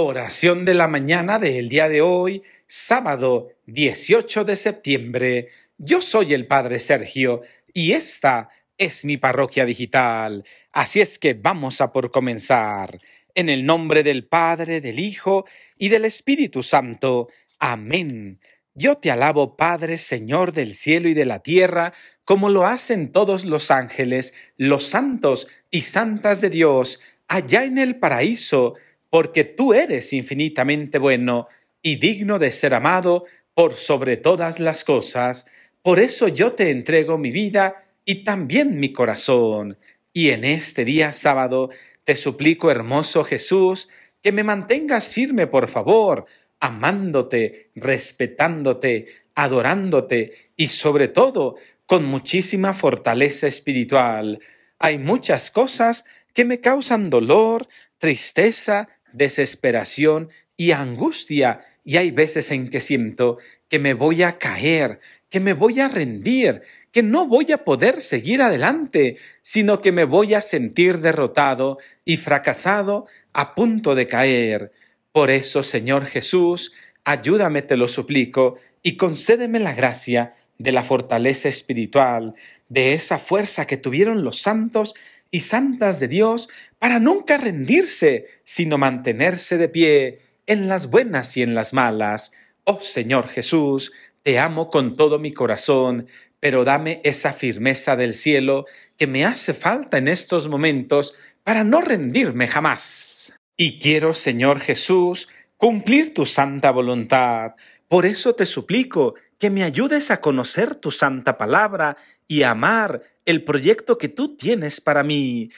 Oración de la mañana del día de hoy, sábado 18 de septiembre. Yo soy el Padre Sergio y esta es mi parroquia digital. Así es que vamos a por comenzar. En el nombre del Padre, del Hijo y del Espíritu Santo. Amén. Yo te alabo, Padre, Señor del cielo y de la tierra, como lo hacen todos los ángeles, los santos y santas de Dios, allá en el paraíso porque tú eres infinitamente bueno y digno de ser amado por sobre todas las cosas, por eso yo te entrego mi vida y también mi corazón. Y en este día sábado te suplico, hermoso Jesús, que me mantengas firme, por favor, amándote, respetándote, adorándote y sobre todo con muchísima fortaleza espiritual. Hay muchas cosas que me causan dolor, tristeza, desesperación y angustia. Y hay veces en que siento que me voy a caer, que me voy a rendir, que no voy a poder seguir adelante, sino que me voy a sentir derrotado y fracasado a punto de caer. Por eso, Señor Jesús, ayúdame, te lo suplico, y concédeme la gracia de la fortaleza espiritual, de esa fuerza que tuvieron los santos y santas de Dios para nunca rendirse, sino mantenerse de pie en las buenas y en las malas. Oh Señor Jesús, te amo con todo mi corazón, pero dame esa firmeza del cielo que me hace falta en estos momentos para no rendirme jamás. Y quiero, Señor Jesús, cumplir tu santa voluntad. Por eso te suplico que me ayudes a conocer tu santa palabra y a amar el proyecto que tú tienes para mí.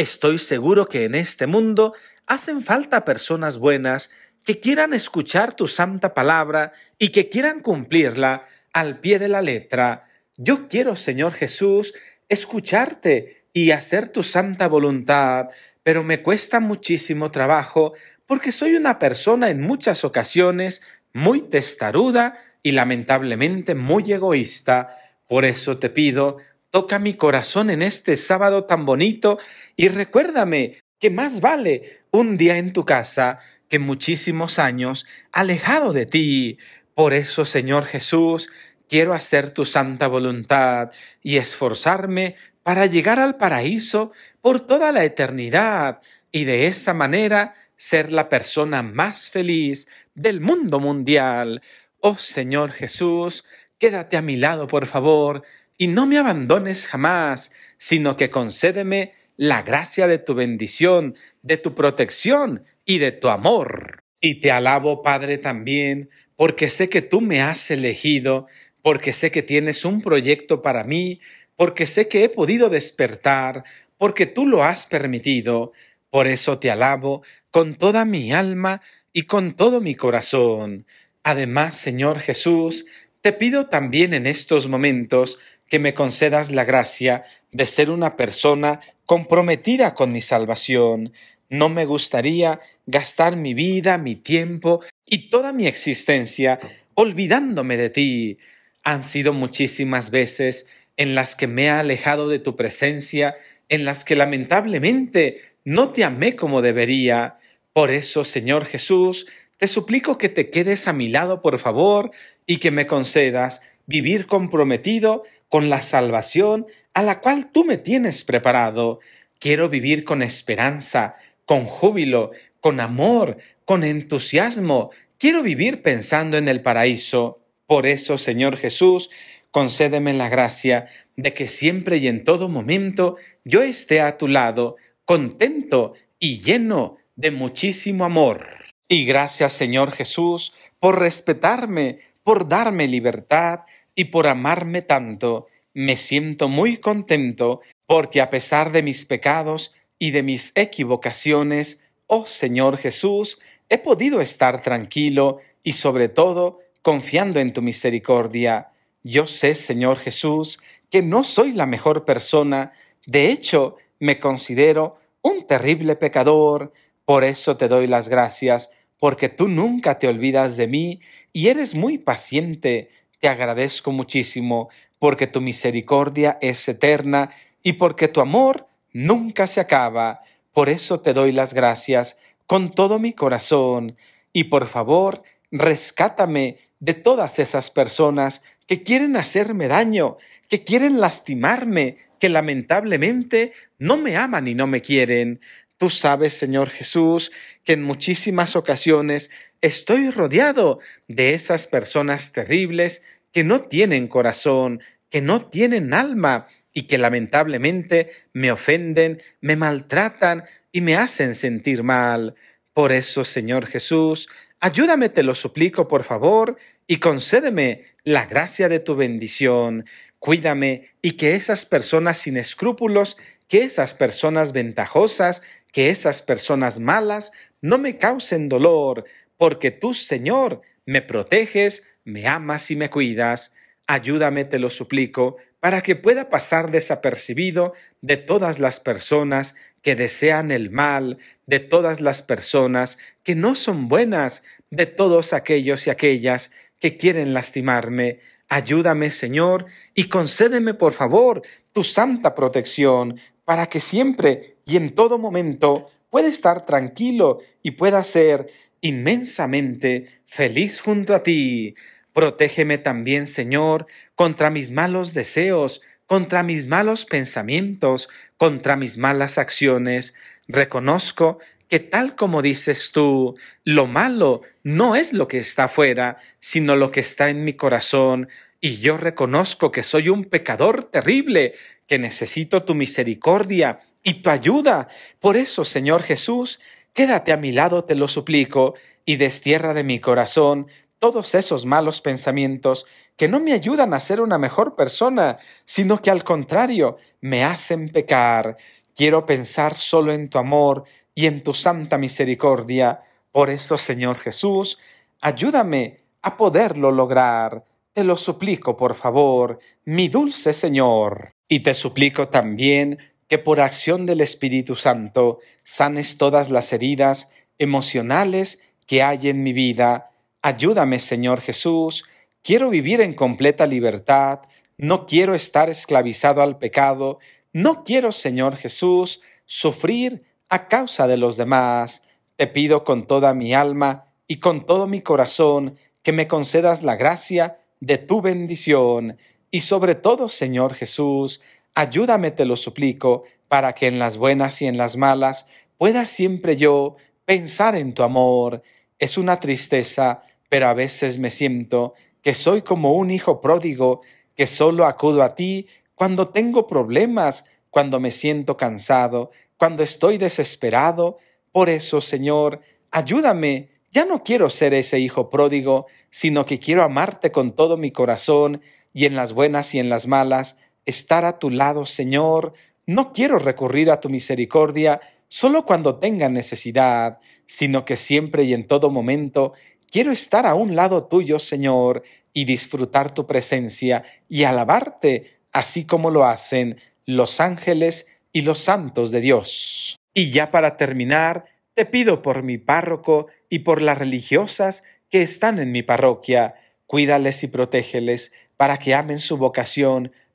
Estoy seguro que en este mundo hacen falta personas buenas que quieran escuchar tu santa palabra y que quieran cumplirla al pie de la letra. Yo quiero, Señor Jesús, escucharte y hacer tu santa voluntad, pero me cuesta muchísimo trabajo porque soy una persona en muchas ocasiones muy testaruda y lamentablemente muy egoísta. Por eso te pido Toca mi corazón en este sábado tan bonito y recuérdame que más vale un día en tu casa que muchísimos años alejado de ti. Por eso, Señor Jesús, quiero hacer tu santa voluntad y esforzarme para llegar al paraíso por toda la eternidad y de esa manera ser la persona más feliz del mundo mundial. Oh Señor Jesús, quédate a mi lado, por favor, y no me abandones jamás, sino que concédeme la gracia de tu bendición, de tu protección y de tu amor. Y te alabo, Padre, también, porque sé que tú me has elegido, porque sé que tienes un proyecto para mí, porque sé que he podido despertar, porque tú lo has permitido. Por eso te alabo con toda mi alma y con todo mi corazón. Además, Señor Jesús, te pido también en estos momentos que me concedas la gracia de ser una persona comprometida con mi salvación. No me gustaría gastar mi vida, mi tiempo y toda mi existencia olvidándome de ti. Han sido muchísimas veces en las que me he alejado de tu presencia, en las que lamentablemente no te amé como debería. Por eso, Señor Jesús, te suplico que te quedes a mi lado, por favor, y que me concedas vivir comprometido con la salvación a la cual tú me tienes preparado. Quiero vivir con esperanza, con júbilo, con amor, con entusiasmo. Quiero vivir pensando en el paraíso. Por eso, Señor Jesús, concédeme la gracia de que siempre y en todo momento yo esté a tu lado, contento y lleno de muchísimo amor. Y gracias, Señor Jesús, por respetarme, por darme libertad, y por amarme tanto, me siento muy contento porque a pesar de mis pecados y de mis equivocaciones, oh Señor Jesús, he podido estar tranquilo y sobre todo confiando en tu misericordia. Yo sé, Señor Jesús, que no soy la mejor persona, de hecho, me considero un terrible pecador, por eso te doy las gracias, porque tú nunca te olvidas de mí y eres muy paciente te agradezco muchísimo porque tu misericordia es eterna y porque tu amor nunca se acaba. Por eso te doy las gracias con todo mi corazón y por favor, rescátame de todas esas personas que quieren hacerme daño, que quieren lastimarme, que lamentablemente no me aman y no me quieren. Tú sabes, Señor Jesús, que en muchísimas ocasiones estoy rodeado de esas personas terribles que no tienen corazón, que no tienen alma y que lamentablemente me ofenden, me maltratan y me hacen sentir mal. Por eso, Señor Jesús, ayúdame, te lo suplico, por favor, y concédeme la gracia de tu bendición. Cuídame y que esas personas sin escrúpulos, que esas personas ventajosas, que esas personas malas no me causen dolor, porque tú, Señor, me proteges, me amas y me cuidas. Ayúdame, te lo suplico, para que pueda pasar desapercibido de todas las personas que desean el mal, de todas las personas que no son buenas, de todos aquellos y aquellas que quieren lastimarme. Ayúdame, Señor, y concédeme, por favor, tu santa protección, para que siempre y en todo momento pueda estar tranquilo y pueda ser inmensamente feliz junto a ti. Protégeme también, Señor, contra mis malos deseos, contra mis malos pensamientos, contra mis malas acciones. Reconozco que tal como dices tú, lo malo no es lo que está afuera, sino lo que está en mi corazón, y yo reconozco que soy un pecador terrible, que necesito tu misericordia y tu ayuda. Por eso, Señor Jesús, Quédate a mi lado, te lo suplico, y destierra de mi corazón todos esos malos pensamientos que no me ayudan a ser una mejor persona, sino que al contrario me hacen pecar. Quiero pensar solo en tu amor y en tu santa misericordia. Por eso, Señor Jesús, ayúdame a poderlo lograr. Te lo suplico, por favor, mi dulce Señor. Y te suplico también que por acción del Espíritu Santo sanes todas las heridas emocionales que hay en mi vida. Ayúdame, Señor Jesús. Quiero vivir en completa libertad. No quiero estar esclavizado al pecado. No quiero, Señor Jesús, sufrir a causa de los demás. Te pido con toda mi alma y con todo mi corazón que me concedas la gracia de tu bendición. Y sobre todo, Señor Jesús, Ayúdame, te lo suplico, para que en las buenas y en las malas pueda siempre yo pensar en tu amor. Es una tristeza, pero a veces me siento que soy como un hijo pródigo, que solo acudo a ti cuando tengo problemas, cuando me siento cansado, cuando estoy desesperado. Por eso, Señor, ayúdame. Ya no quiero ser ese hijo pródigo, sino que quiero amarte con todo mi corazón y en las buenas y en las malas estar a tu lado, Señor. No quiero recurrir a tu misericordia solo cuando tenga necesidad, sino que siempre y en todo momento quiero estar a un lado tuyo, Señor, y disfrutar tu presencia y alabarte, así como lo hacen los ángeles y los santos de Dios. Y ya para terminar, te pido por mi párroco y por las religiosas que están en mi parroquia, cuídales y protégeles para que amen su vocación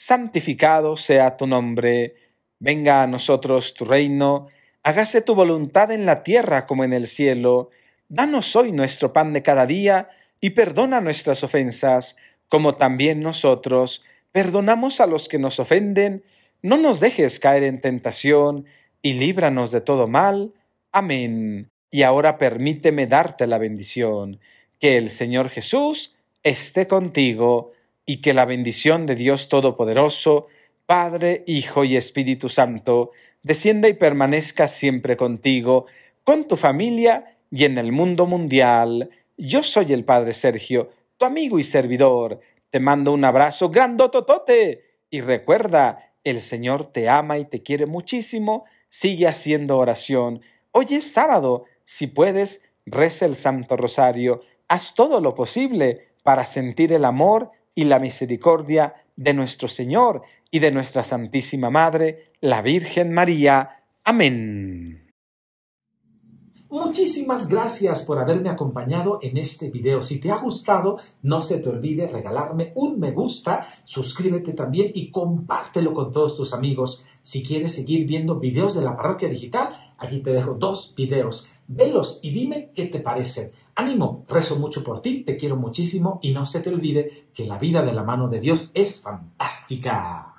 santificado sea tu nombre, venga a nosotros tu reino, hágase tu voluntad en la tierra como en el cielo, danos hoy nuestro pan de cada día, y perdona nuestras ofensas, como también nosotros perdonamos a los que nos ofenden, no nos dejes caer en tentación, y líbranos de todo mal. Amén. Y ahora permíteme darte la bendición. Que el Señor Jesús esté contigo y que la bendición de Dios Todopoderoso, Padre, Hijo y Espíritu Santo, descienda y permanezca siempre contigo, con tu familia y en el mundo mundial. Yo soy el Padre Sergio, tu amigo y servidor. Te mando un abrazo grandototote y recuerda, el Señor te ama y te quiere muchísimo. Sigue haciendo oración. Hoy es sábado. Si puedes, reza el Santo Rosario. Haz todo lo posible para sentir el amor y la misericordia de nuestro Señor y de nuestra Santísima Madre, la Virgen María. Amén. Muchísimas gracias por haberme acompañado en este video. Si te ha gustado, no se te olvide regalarme un me gusta, suscríbete también y compártelo con todos tus amigos. Si quieres seguir viendo videos de la parroquia digital, aquí te dejo dos videos. Velos y dime qué te parecen. Ánimo, rezo mucho por ti, te quiero muchísimo y no se te olvide que la vida de la mano de Dios es fantástica.